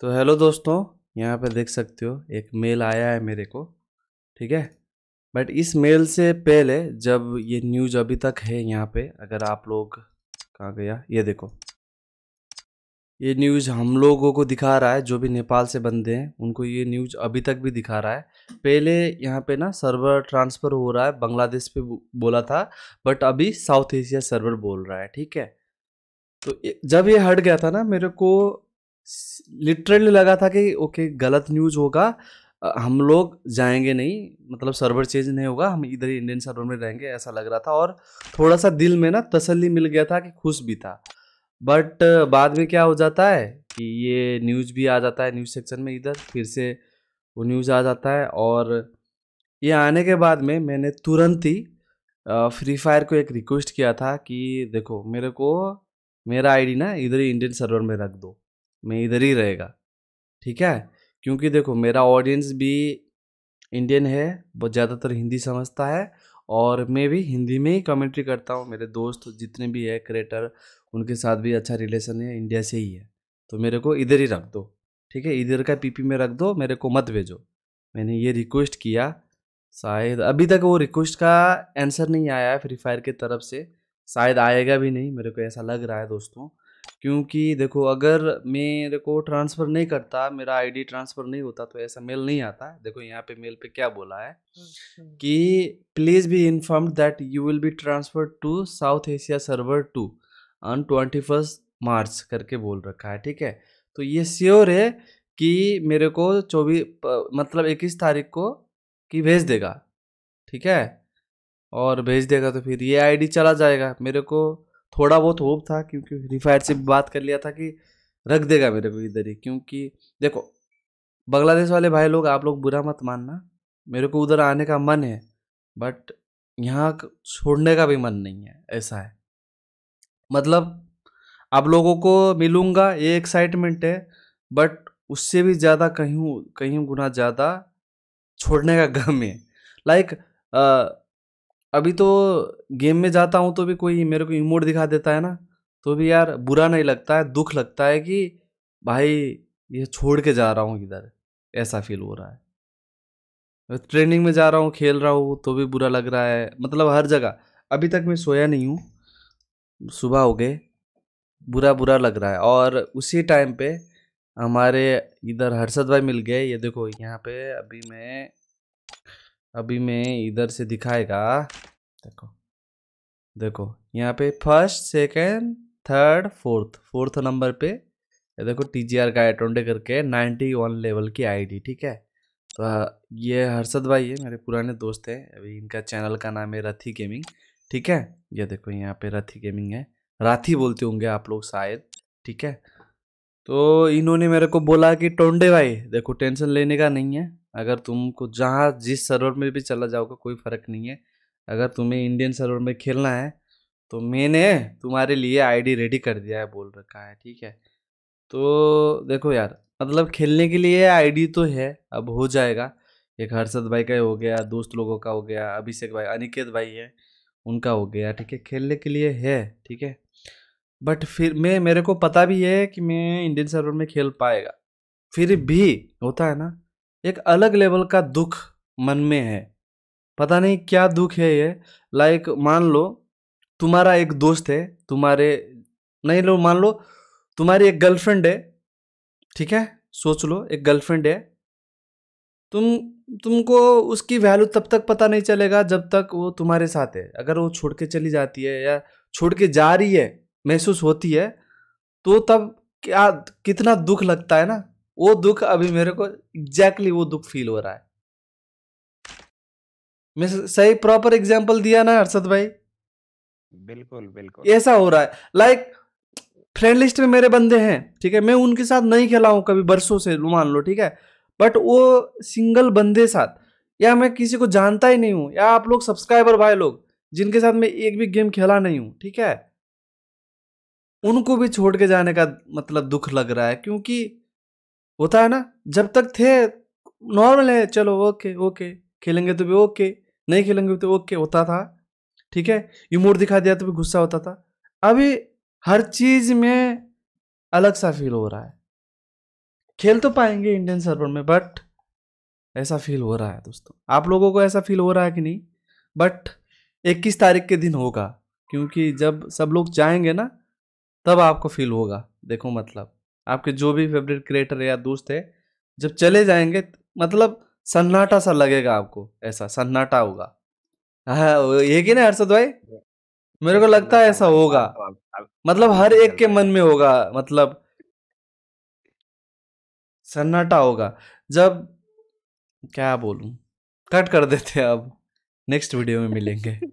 तो हेलो दोस्तों यहाँ पे देख सकते हो एक मेल आया है मेरे को ठीक है बट इस मेल से पहले जब ये न्यूज अभी तक है यहाँ पे अगर आप लोग कहाँ गया ये देखो ये न्यूज हम लोगों को दिखा रहा है जो भी नेपाल से बंदे हैं उनको ये न्यूज अभी तक भी दिखा रहा है पहले यहाँ पे ना सर्वर ट्रांसफर हो रहा है बांग्लादेश पे बोला था बट अभी साउथ एशिया सर्वर बोल रहा है ठीक है तो जब ये हट गया था ना मेरे को लिटरली लगा था कि ओके गलत न्यूज होगा हम लोग जाएंगे नहीं मतलब सर्वर चेंज नहीं होगा हम इधर ही इंडियन सर्वर में रहेंगे ऐसा लग रहा था और थोड़ा सा दिल में ना तसल्ली मिल गया था कि खुश भी था बट बाद में क्या हो जाता है कि ये न्यूज़ भी आ जाता है न्यूज़ सेक्शन में इधर फिर से वो न्यूज़ आ जाता है और ये आने के बाद में मैंने तुरंत ही फ्री फायर को एक रिक्वेस्ट किया था कि देखो मेरे को मेरा आईडी ना इधर ही इंडियन सर्वर में रख दो मैं इधर ही रहेगा ठीक है क्योंकि देखो मेरा ऑडियंस भी इंडियन है बहुत ज़्यादातर हिंदी समझता है और मैं भी हिंदी में ही कमेंट्री करता हूँ मेरे दोस्त जितने भी है क्रिएटर उनके साथ भी अच्छा रिलेशन है इंडिया से ही है तो मेरे को इधर ही रख दो ठीक है इधर का पीपी में रख दो मेरे को मत भेजो मैंने ये रिक्वेस्ट किया शायद अभी तक वो रिक्वेस्ट का आंसर नहीं आया है फ्री फायर की तरफ से शायद आएगा भी नहीं मेरे को ऐसा लग रहा है दोस्तों क्योंकि देखो अगर मेरे को ट्रांसफ़र नहीं करता मेरा आईडी ट्रांसफ़र नहीं होता तो ऐसा मेल नहीं आता देखो यहाँ पे मेल पे क्या बोला है अच्छा। कि please be inform that you will be transfer to South Asia server two on twenty first March करके बोल रखा है ठीक है तो ये श्योर है कि मेरे को चौबीस मतलब इक्कीस तारीख को कि भेज देगा ठीक है और भेज देगा तो फिर ये आईडी चला जाएगा मेरे को थोड़ा बहुत होप था क्योंकि रिफायर से बात कर लिया था कि रख देगा मेरे को इधर ही क्योंकि देखो बांग्लादेश वाले भाई लोग आप लोग बुरा मत मानना मेरे को उधर आने का मन है बट यहाँ छोड़ने का भी मन नहीं है ऐसा है मतलब आप लोगों को मिलूँगा ये एक्साइटमेंट है बट उससे भी ज़्यादा कहीं कहीं गुना ज़्यादा छोड़ने का गम है लाइक like, अभी तो गेम में जाता हूँ तो भी कोई मेरे को इमोट दिखा देता है ना तो भी यार बुरा नहीं लगता है दुख लगता है कि भाई ये छोड़ के जा रहा हूँ इधर ऐसा फील हो रहा है ट्रेनिंग में जा रहा हूँ खेल रहा हूँ तो भी बुरा लग रहा है मतलब हर जगह अभी तक मैं सोया नहीं हूँ सुबह हो गए बुरा बुरा लग रहा है और उसी टाइम पे हमारे इधर हर्षद भाई मिल गए ये देखो यहाँ पे अभी मैं अभी मैं इधर से दिखाएगा देखो देखो यहाँ पे first second third fourth fourth number पे देखो टी जी आर का टोंडे करके नाइन्टी वन लेवल की आईडी ठीक है तो हाँ, ये हर्षद भाई है मेरे पुराने दोस्त हैं अभी इनका चैनल का नाम है रथी गेमिंग ठीक है ये देखो यहाँ पे रथी गेमिंग है राथी बोलते होंगे आप लोग शायद ठीक है तो इन्होंने मेरे को बोला कि टोंडे भाई देखो टेंशन लेने का नहीं है अगर तुमको जहाँ जिस सर्वर में भी चला जाओगे कोई फ़र्क नहीं है अगर तुम्हें इंडियन सर्वर में खेलना है तो मैंने तुम्हारे लिए आईडी रेडी कर दिया है बोल रखा है ठीक है तो देखो यार मतलब खेलने के लिए आईडी तो है अब हो जाएगा एक हर्षद भाई का हो गया दोस्त लोगों का हो गया अभिषेक भाई अनिकेत भाई है उनका हो गया ठीक है खेलने के लिए है ठीक है बट फिर मैं मेरे को पता भी है कि मैं इंडियन सर्वर में खेल पाएगा फिर भी होता है ना एक अलग लेवल का दुख मन में है पता नहीं क्या दुख है ये लाइक मान लो तुम्हारा एक दोस्त है तुम्हारे नहीं लो मान लो तुम्हारी एक गर्लफ्रेंड है ठीक है सोच लो एक गर्लफ्रेंड है तुम तुमको उसकी वैल्यू तब तक पता नहीं चलेगा जब तक वो तुम्हारे साथ है अगर वो छोड़ के चली जाती है या छोड़ के जा रही है महसूस होती है तो तब क्या कितना दुख लगता है ना वो दुख अभी मेरे को एग्जैक्टली exactly वो दुख फील हो रहा है मैं सही प्रॉपर एग्जाम्पल दिया ना हर्षद भाई बिल्कुल बिल्कुल ऐसा हो रहा है लाइक like, फ्रेंड लिस्ट में मेरे बंदे हैं ठीक है मैं उनके साथ नहीं खेला हूं कभी बरसों से मान लो ठीक है बट वो सिंगल बंदे साथ या मैं किसी को जानता ही नहीं हूं या आप लोग सब्सक्राइबर भाई लोग जिनके साथ मैं एक भी गेम खेला नहीं हूं ठीक है उनको भी छोड़ के जाने का मतलब दुख लग रहा है क्योंकि होता है ना जब तक थे नॉर्मल है चलो ओके ओके खेलेंगे तो भी ओके नहीं खेलेंगे तो ओके होता था ठीक है यूमोर दिखा दिया तो भी गुस्सा होता था अभी हर चीज़ में अलग सा फील हो रहा है खेल तो पाएंगे इंडियन सर्वर में बट ऐसा फील हो रहा है दोस्तों आप लोगों को ऐसा फील हो रहा है कि नहीं बट 21 तारीख के दिन होगा क्योंकि जब सब लोग जाएंगे ना तब आपको फील होगा देखो मतलब आपके जो भी फेवरेट क्रिएटर या दोस्त है जब चले जाएंगे मतलब सन्नाटा सा लगेगा आपको ऐसा सन्नाटा होगा हाँ ये कि ना हर्षद भाई मेरे को लगता है ऐसा होगा मतलब हर एक के मन में होगा मतलब सन्नाटा होगा जब क्या बोलूं कट कर देते अब नेक्स्ट वीडियो में मिलेंगे